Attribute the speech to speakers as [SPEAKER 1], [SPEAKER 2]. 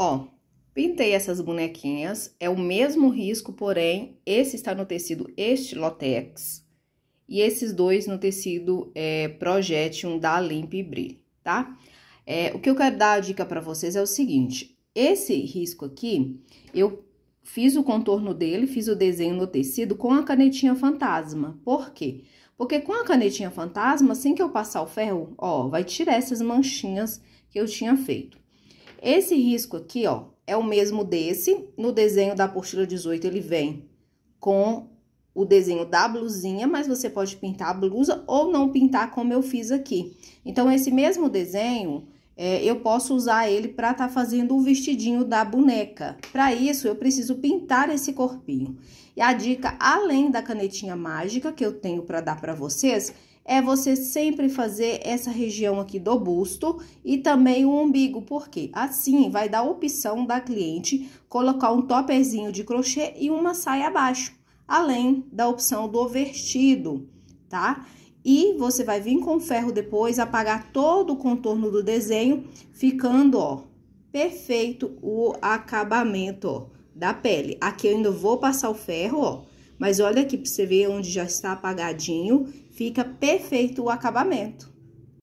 [SPEAKER 1] Ó, pintei essas bonequinhas, é o mesmo risco, porém, esse está no tecido Estilotex e esses dois no tecido é, Projetium da Limp Brilho, tá? É, o que eu quero dar a dica para vocês é o seguinte, esse risco aqui, eu fiz o contorno dele, fiz o desenho no tecido com a canetinha fantasma. Por quê? Porque com a canetinha fantasma, assim que eu passar o ferro, ó, vai tirar essas manchinhas que eu tinha feito. Esse risco aqui, ó, é o mesmo desse. No desenho da apostila 18, ele vem com o desenho da blusinha, mas você pode pintar a blusa ou não pintar como eu fiz aqui. Então, esse mesmo desenho é, eu posso usar ele para estar tá fazendo o vestidinho da boneca. Para isso, eu preciso pintar esse corpinho. E a dica, além da canetinha mágica que eu tenho para dar para vocês, é você sempre fazer essa região aqui do busto e também o umbigo, porque assim vai dar opção da cliente colocar um topezinho de crochê e uma saia abaixo, além da opção do vestido, tá? E você vai vir com ferro depois, apagar todo o contorno do desenho, ficando, ó, perfeito o acabamento, ó, da pele. Aqui eu ainda vou passar o ferro, ó, mas olha aqui pra você ver onde já está apagadinho, fica perfeito o acabamento.